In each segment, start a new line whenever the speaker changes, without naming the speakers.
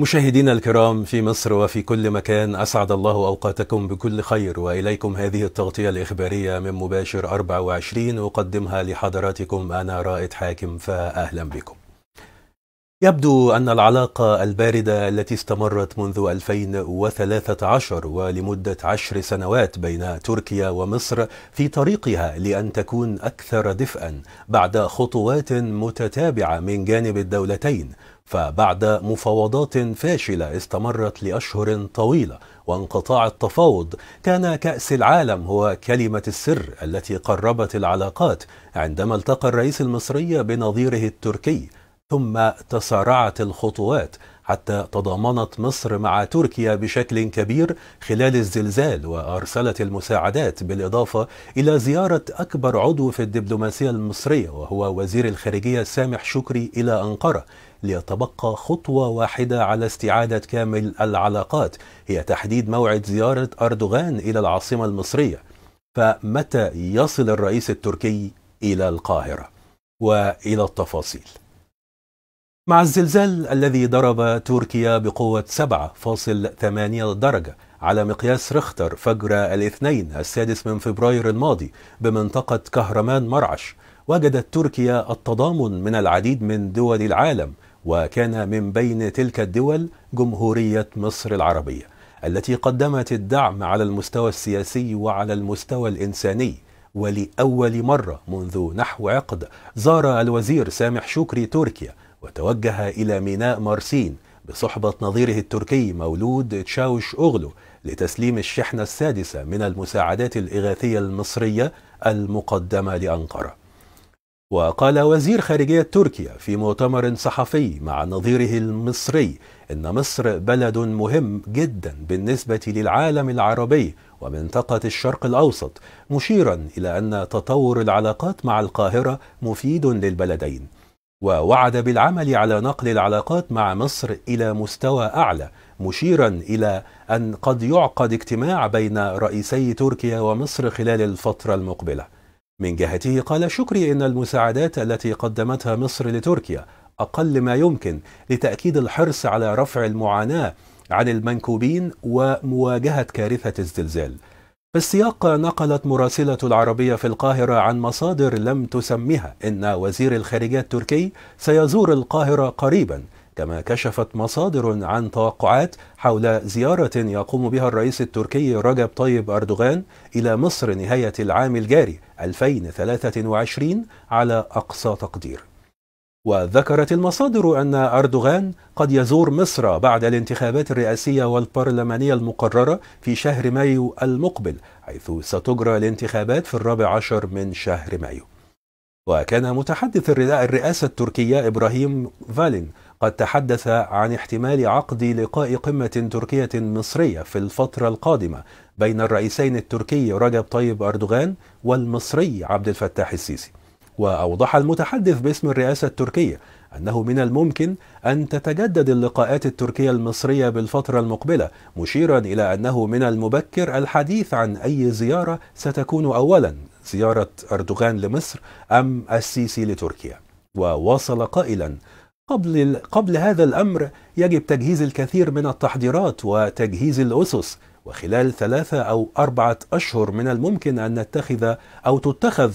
مشاهدينا الكرام في مصر وفي كل مكان أسعد الله أوقاتكم بكل خير وإليكم هذه التغطية الإخبارية من مباشر 24 أقدمها لحضراتكم أنا رائد حاكم فأهلا بكم يبدو أن العلاقة الباردة التي استمرت منذ 2013 ولمدة عشر سنوات بين تركيا ومصر في طريقها لأن تكون أكثر دفئا بعد خطوات متتابعة من جانب الدولتين فبعد مفاوضات فاشلة استمرت لأشهر طويلة وانقطاع التفاوض كان كأس العالم هو كلمة السر التي قربت العلاقات عندما التقى الرئيس المصري بنظيره التركي ثم تسارعت الخطوات حتى تضامنت مصر مع تركيا بشكل كبير خلال الزلزال وارسلت المساعدات بالاضافه الى زياره اكبر عضو في الدبلوماسيه المصريه وهو وزير الخارجيه سامح شكري الى انقره ليتبقى خطوه واحده على استعاده كامل العلاقات هي تحديد موعد زياره اردوغان الى العاصمه المصريه فمتى يصل الرئيس التركي الى القاهره والى التفاصيل مع الزلزال الذي ضرب تركيا بقوة 7.8 درجة على مقياس رختر فجر الاثنين السادس من فبراير الماضي بمنطقة كهرمان مرعش وجدت تركيا التضامن من العديد من دول العالم وكان من بين تلك الدول جمهورية مصر العربية التي قدمت الدعم على المستوى السياسي وعلى المستوى الإنساني ولأول مرة منذ نحو عقد زار الوزير سامح شكري تركيا وتوجه إلى ميناء مارسين بصحبة نظيره التركي مولود تشاوش أغلو لتسليم الشحنة السادسة من المساعدات الإغاثية المصرية المقدمة لأنقرة وقال وزير خارجية تركيا في مؤتمر صحفي مع نظيره المصري إن مصر بلد مهم جدا بالنسبة للعالم العربي ومنطقة الشرق الأوسط مشيرا إلى أن تطور العلاقات مع القاهرة مفيد للبلدين ووعد بالعمل على نقل العلاقات مع مصر الى مستوى اعلى مشيرا الى ان قد يعقد اجتماع بين رئيسي تركيا ومصر خلال الفتره المقبله من جهته قال شكري ان المساعدات التي قدمتها مصر لتركيا اقل ما يمكن لتاكيد الحرص على رفع المعاناه عن المنكوبين ومواجهه كارثه الزلزال في السياق نقلت مراسلة العربية في القاهرة عن مصادر لم تسمها إن وزير الخارجية التركي سيزور القاهرة قريبا كما كشفت مصادر عن توقعات حول زيارة يقوم بها الرئيس التركي رجب طيب أردوغان إلى مصر نهاية العام الجاري 2023 على أقصى تقدير وذكرت المصادر أن أردوغان قد يزور مصر بعد الانتخابات الرئاسية والبرلمانية المقررة في شهر مايو المقبل حيث ستجرى الانتخابات في الرابع عشر من شهر مايو وكان متحدث الرئاسة التركية إبراهيم فالين قد تحدث عن احتمال عقد لقاء قمة تركية مصرية في الفترة القادمة بين الرئيسين التركي رجب طيب أردوغان والمصري عبد الفتاح السيسي وأوضح المتحدث باسم الرئاسة التركية أنه من الممكن أن تتجدد اللقاءات التركية المصرية بالفترة المقبلة مشيرا إلى أنه من المبكر الحديث عن أي زيارة ستكون أولا زيارة أردوغان لمصر أم السيسي لتركيا وواصل قائلا قبل, قبل هذا الأمر يجب تجهيز الكثير من التحضيرات وتجهيز الأسس وخلال ثلاثة أو أربعة أشهر من الممكن أن نتخذ أو تتخذ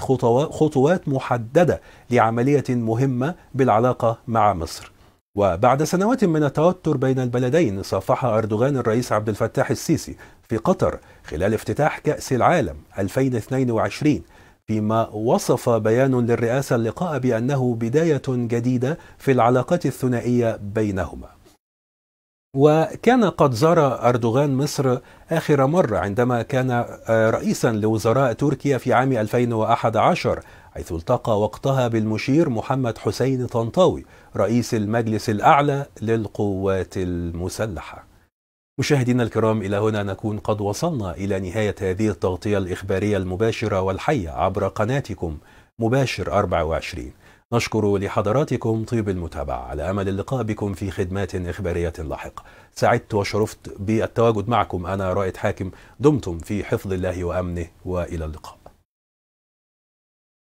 خطوات محددة لعملية مهمة بالعلاقة مع مصر وبعد سنوات من التوتر بين البلدين صافح أردوغان الرئيس عبد الفتاح السيسي في قطر خلال افتتاح كأس العالم 2022 فيما وصف بيان للرئاسة اللقاء بأنه بداية جديدة في العلاقات الثنائية بينهما وكان قد زار أردوغان مصر آخر مرة عندما كان آه، رئيسا لوزراء تركيا في عام 2011 حيث التقى وقتها بالمشير محمد حسين طنطاوي رئيس المجلس الأعلى للقوات المسلحة مشاهدينا الكرام إلى هنا نكون قد وصلنا إلى نهاية هذه التغطية الإخبارية المباشرة والحية عبر قناتكم مباشر 24 نشكر لحضراتكم طيب المتابعة على أمل اللقاء بكم في خدمات إخبارية لاحقة سعدت وشرفت بالتواجد معكم أنا رائد حاكم دمتم في حفظ الله وأمنه وإلى اللقاء